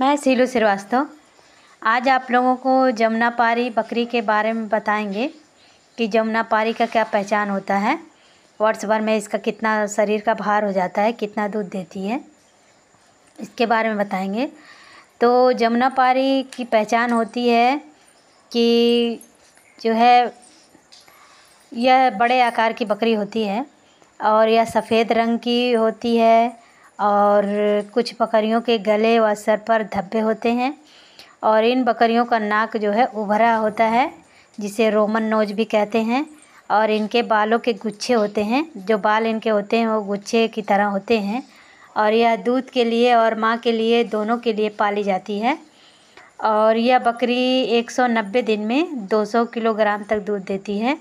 मैं सीलू श्रीवास्तव आज आप लोगों को जमुना पारी बकरी के बारे में बताएंगे कि जमुना पारी का क्या पहचान होता है वर्ष भर में इसका कितना शरीर का भार हो जाता है कितना दूध देती है इसके बारे में बताएंगे तो जमुना पारी की पहचान होती है कि जो है यह बड़े आकार की बकरी होती है और यह सफ़ेद रंग की होती है और कुछ बकरियों के गले व सर पर धब्बे होते हैं और इन बकरियों का नाक जो है उभरा होता है जिसे रोमन नोज भी कहते हैं और इनके बालों के गुच्छे होते हैं जो बाल इनके होते हैं वो गुच्छे की तरह होते हैं और यह दूध के लिए और माँ के लिए दोनों के लिए पाली जाती है और यह बकरी 190 दिन में 200 किलोग्राम तक दूध देती है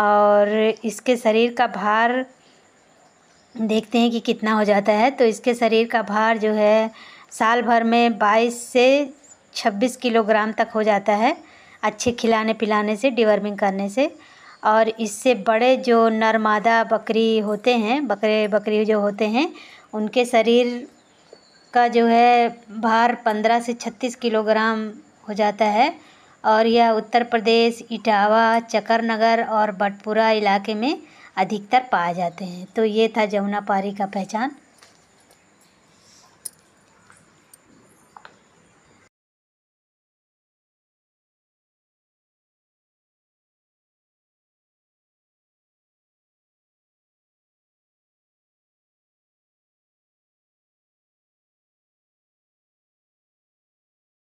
और इसके शरीर का भार देखते हैं कि कितना हो जाता है तो इसके शरीर का भार जो है साल भर में 22 से 26 किलोग्राम तक हो जाता है अच्छे खिलाने पिलाने से डिवर्मिंग करने से और इससे बड़े जो नर बकरी होते हैं बकरे बकरी जो होते हैं उनके शरीर का जो है भार 15 से 36 किलोग्राम हो जाता है और यह उत्तर प्रदेश इटावा चकरनगर और बटपुरा इलाके में अधिकतर पाए जाते हैं तो ये था जमुना पारी का पहचान